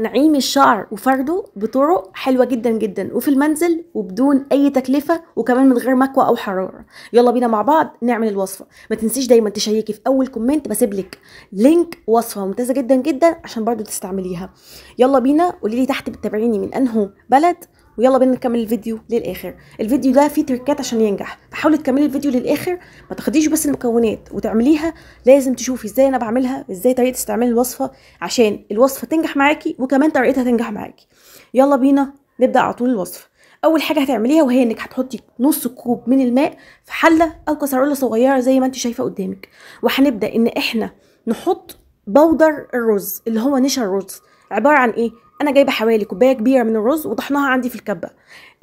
نعيم الشعر وفرده بطرق حلوة جدا جدا وفي المنزل وبدون أي تكلفة وكمان من غير مكوى أو حرارة يلا بينا مع بعض نعمل الوصفة ما تنسيش دايما تشيكي في أول كومنت بسيب لك لينك وصفة ممتازة جدا جدا عشان برضو تستعمليها يلا بينا قوليلي تحت بتتابعيني من انه بلد ويلا بينا نكمل الفيديو للاخر الفيديو ده فيه تركات عشان ينجح فحاولي تكملي الفيديو للاخر ما تاخديش بس المكونات وتعمليها لازم تشوفي ازاي انا بعملها ازاي طريقه استعمال الوصفه عشان الوصفه تنجح معاكي وكمان طريقتها تنجح معاكي يلا بينا نبدا على طول الوصفه اول حاجه هتعمليها وهي انك هتحطي نص كوب من الماء في حله او كسرولة صغيره زي ما انت شايفه قدامك وهنبدا ان احنا نحط بودر الرز اللي هو نشا الرز عباره عن ايه انا جايبه حوالي كوبايه كبيره من الرز وطحناها عندي في الكبه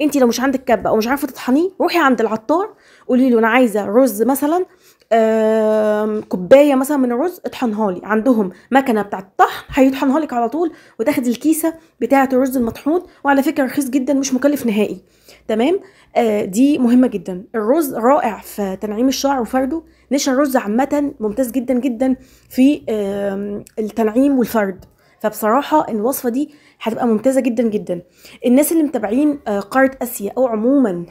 انت لو مش عندك كبه او مش عارفه تطحنيه روحي عند العطار قولي له انا عايزه رز مثلا كوبايه مثلا من الرز اطحنها لي عندهم مكنه بتاعه الطحن هيطحنها لك على طول وتاخدي الكيسه بتاعه الرز المطحون وعلى فكره رخيص جدا مش مكلف نهائي تمام آه، دي مهمه جدا الرز رائع في تنعيم الشعر وفرده نشا الرز عامه ممتاز جدا جدا في التنعيم والفرد فبصراحه الوصفه دي هتبقى ممتازه جدا جدا الناس اللي متابعين آه، قاره اسيا او عموما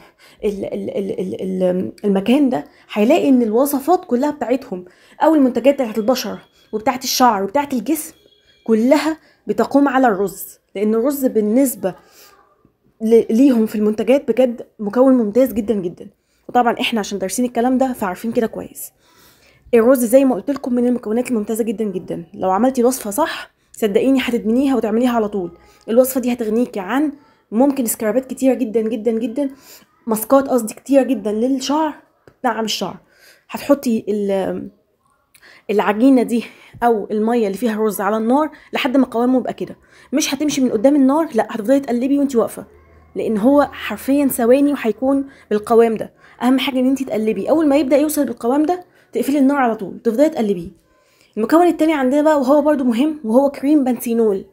المكان ده هيلاقي ان الوصفات كلها بتاعتهم او المنتجات بتاعت البشر وبتاعت الشعر وبتاعت الجسم كلها بتقوم على الرز لان الرز بالنسبه ليهم في المنتجات بجد مكون ممتاز جدا جدا وطبعا احنا عشان دارسين الكلام ده فعارفين كده كويس الرز زي ما قلت لكم من المكونات الممتازه جدا جدا لو عملتي الوصفه صح صدقيني هتدمنيها وتعمليها على طول الوصفه دي هتغنيكي عن ممكن سكرابات كتيره جدا جدا جدا ماسكات قصدي كتيره جدا للشعر بتنعم الشعر هتحطي العجينه دي او الميه اللي فيها رز على النار لحد ما قوامه يبقى كده مش هتمشي من قدام النار لا هتفضلي تقلبي وانت واقفه لان هو حرفيا ثواني وهيكون بالقوام ده اهم حاجه ان انت تقلبي اول ما يبدا يوصل بالقوام ده تقفلي النار على طول تفضلي تقلبيه المكون التاني عندنا بقى وهو برضو مهم وهو كريم بنسينول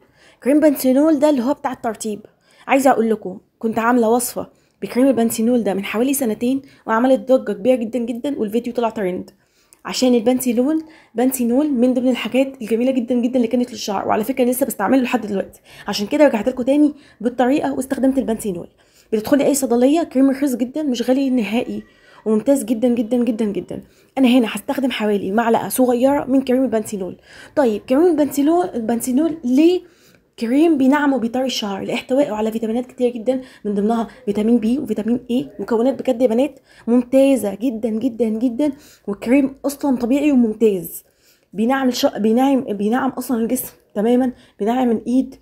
كريم بنسينول ده اللي هو بتاع الترطيب عايزه اقول لكم كنت عامله وصفه بكريم البنسينول ده من حوالي سنتين وعملت ضجه كبيره جدا جدا والفيديو طلع ترند عشان البنسينول بنسينول من ضمن الحاجات الجميله جدا جدا اللي كانت للشعر وعلى فكره لسه بستعمله لحد دلوقتي عشان كده رجعت لكم تاني بالطريقه واستخدمت البنسينول بتدخلي اي صيدليه كريم رخيص جدا مش غالي نهائي وممتاز جدا جدا جدا جدا انا هنا هستخدم حوالي معلقه صغيره من كريم البنسينول طيب كريم البنسينول البنسينول ليه كريم بينعم وبيطري الشعر لاحتوائه على فيتامينات كتير جدا من ضمنها فيتامين بي وفيتامين اي مكونات بجد يا بنات ممتازه جدا جدا جدا والكريم اصلا طبيعي وممتاز بينعم الش... بينعم بينعم اصلا الجسم تماما بينعم الايد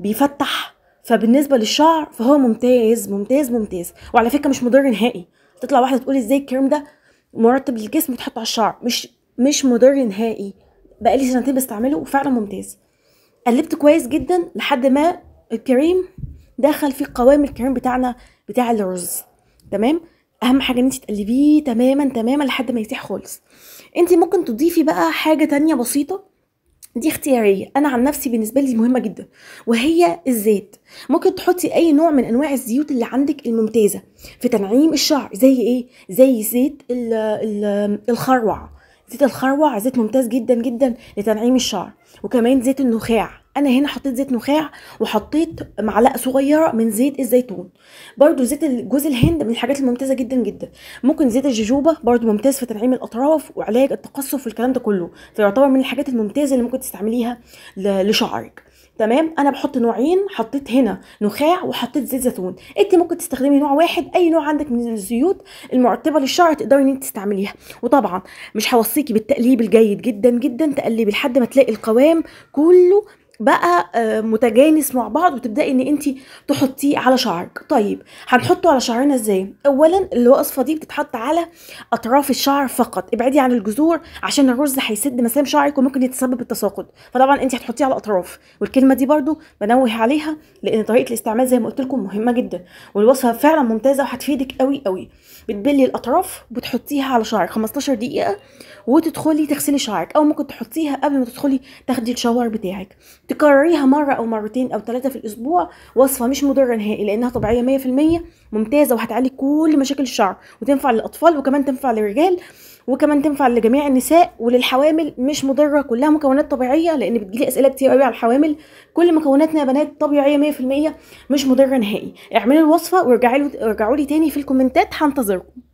بيفتح فبالنسبه للشعر فهو ممتاز ممتاز ممتاز وعلى فكره مش مضر نهائي تطلع واحده تقول ازاي الكريم ده مرطب للجسم وتحطه على الشعر مش مش مضر نهائي بقالي سنتين بستعمله وفعلا ممتاز قلبت كويس جدا لحد ما الكريم دخل في قوام الكريم بتاعنا بتاع الرز تمام اهم حاجه ان انت تقلبيه تماما تماما لحد ما يسيح خالص انت ممكن تضيفي بقى حاجه تانية بسيطه دي اختياريه انا عن نفسي بالنسبه لي مهمه جدا وهي الزيت ممكن تحطي اي نوع من انواع الزيوت اللي عندك الممتازه في تنعيم الشعر زي ايه زي زيت الخروع زيت الخروع زيت ممتاز جدا جدا لتنعيم الشعر وكمان زيت النخاع انا هنا حطيت زيت نخاع وحطيت معلقه صغيره من زيت الزيتون برضو زيت جوز الهند من الحاجات الممتازه جدا جدا ممكن زيت الججوبه برضو ممتاز في تنعيم الاطراف وعلاج التقصف والكلام ده كله فيعتبر من الحاجات الممتازه اللي ممكن تستعمليها لشعرك تمام انا بحط نوعين حطيت هنا نخاع وحطيت زيت زيتون انت ممكن تستخدمي نوع واحد اي نوع عندك من الزيوت المعتبه للشعر تقدري ان انت تستعمليها وطبعا مش هوصيكي بالتقليب الجيد جدا جدا تقلبي لحد ما تلاقي القوام كله بقى آه، متجانس مع بعض وتبداي ان انت تحطيه على شعرك طيب هنحطه على شعرنا ازاي اولا الوصفه دي بتتحط على اطراف الشعر فقط ابعدي عن الجذور عشان الرز هيسد مسام شعرك وممكن يتسبب التساقط فطبعا انت هتحطيه على الاطراف والكلمه دي برده بنوه عليها لان طريقه الاستعمال زي ما قلت لكم مهمه جدا والوصفه فعلا ممتازه وهتفيدك قوي قوي بتبلي الاطراف وبتحطيها على شعرك 15 دقيقه وتدخلي تغسلي شعرك او ممكن تحطيها قبل ما تدخلي تاخدي الشاور بتاعك تكرريها مره او مرتين او ثلاثه في الاسبوع وصفه مش مضره نهائي لانها طبيعيه 100% ممتازه وهتعالج كل مشاكل الشعر وتنفع للاطفال وكمان تنفع للرجال وكمان تنفع لجميع النساء وللحوامل مش مضره كلها مكونات طبيعيه لان بتجيلي اسئله كتير قوي على الحوامل كل مكوناتنا يا بنات طبيعيه 100% مش مضره نهائي اعملوا الوصفه وارجعوا لي تاني في الكومنتات هنتظركم